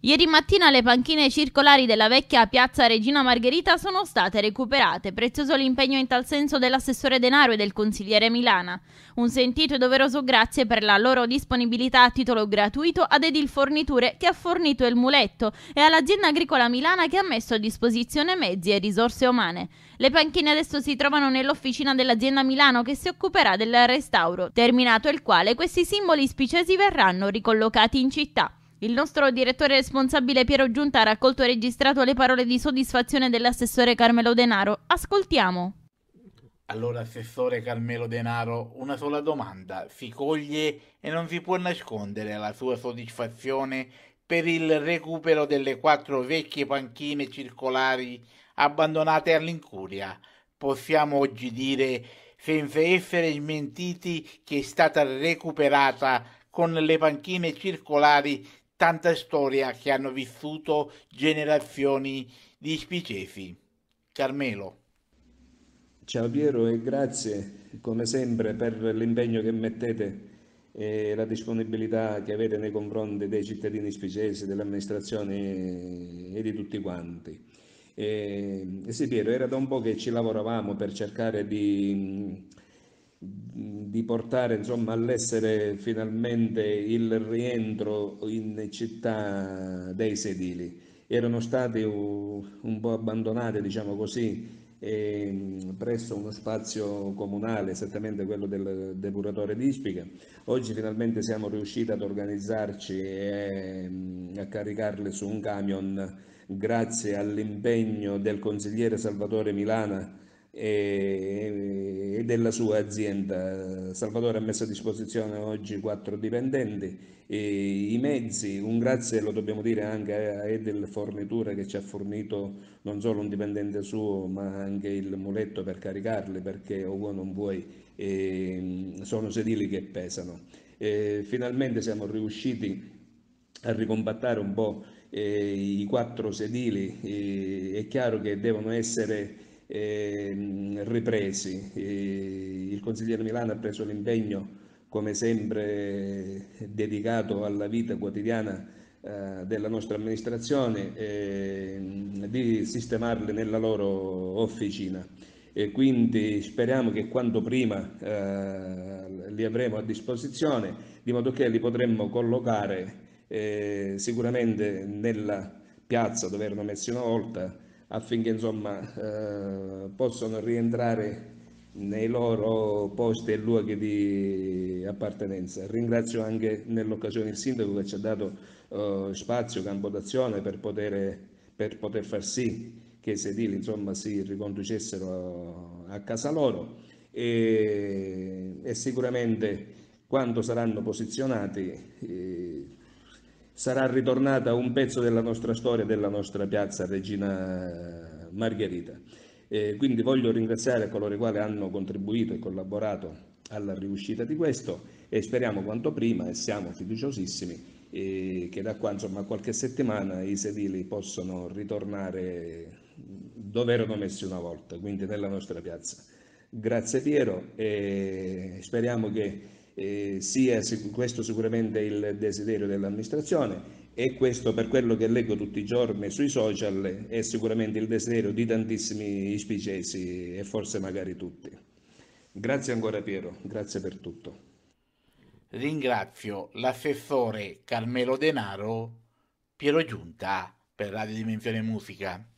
Ieri mattina le panchine circolari della vecchia piazza Regina Margherita sono state recuperate, prezioso l'impegno in tal senso dell'assessore Denaro e del consigliere Milana. Un sentito e doveroso grazie per la loro disponibilità a titolo gratuito ad Edil Forniture che ha fornito il muletto e all'azienda agricola Milana che ha messo a disposizione mezzi e risorse umane. Le panchine adesso si trovano nell'officina dell'azienda Milano che si occuperà del restauro, terminato il quale questi simboli spicesi verranno ricollocati in città. Il nostro direttore responsabile Piero Giunta ha raccolto e registrato le parole di soddisfazione dell'assessore Carmelo Denaro. Ascoltiamo. Allora, assessore Carmelo Denaro, una sola domanda. Si coglie e non si può nascondere la sua soddisfazione per il recupero delle quattro vecchie panchine circolari abbandonate all'incuria. Possiamo oggi dire, senza essere smentiti, che è stata recuperata con le panchine circolari tanta storia che hanno vissuto generazioni di spicesi. Carmelo. Ciao Piero e grazie come sempre per l'impegno che mettete e la disponibilità che avete nei confronti dei cittadini spicesi, dell'amministrazione e di tutti quanti. E, sì Piero, era da un po' che ci lavoravamo per cercare di di portare insomma, all'essere finalmente il rientro in città dei sedili. Erano stati un po' abbandonati, diciamo così, presso uno spazio comunale, esattamente quello del depuratore di Ispica. Oggi finalmente siamo riusciti ad organizzarci e a caricarle su un camion grazie all'impegno del consigliere Salvatore Milana e, della sua azienda. Salvatore ha messo a disposizione oggi quattro dipendenti, i mezzi, un grazie lo dobbiamo dire anche a Edel Fornitura che ci ha fornito non solo un dipendente suo ma anche il muletto per caricarli perché oh, o vuoi non vuoi eh, sono sedili che pesano. E finalmente siamo riusciti a ricompattare un po' eh, i quattro sedili, e è chiaro che devono essere eh, ripresi. E il consigliere Milano ha preso l'impegno, come sempre, dedicato alla vita quotidiana eh, della nostra amministrazione eh, di sistemarle nella loro officina e quindi speriamo che quanto prima eh, li avremo a disposizione di modo che li potremmo collocare eh, sicuramente nella piazza dove erano messi una volta affinché insomma, eh, possano rientrare nei loro posti e luoghi di appartenenza. Ringrazio anche nell'occasione il sindaco che ci ha dato eh, spazio, campo d'azione per poter, per poter, far sì che i sedili insomma, si riconducessero a, casa loro e, e, sicuramente quando saranno posizionati eh, sarà ritornata un pezzo della nostra storia, della nostra piazza Regina Margherita. E quindi voglio ringraziare coloro i quali hanno contribuito e collaborato alla riuscita di questo e speriamo quanto prima e siamo fiduciosissimi che da qua insomma, a qualche settimana i sedili possano ritornare dove erano messi una volta, quindi nella nostra piazza. Grazie Piero e speriamo che eh, sia questo sicuramente il desiderio dell'amministrazione e questo per quello che leggo tutti i giorni sui social è sicuramente il desiderio di tantissimi ispicesi e forse magari tutti. Grazie ancora Piero, grazie per tutto. Ringrazio l'assessore Carmelo Denaro, Piero Giunta per Radio Dimensione Musica.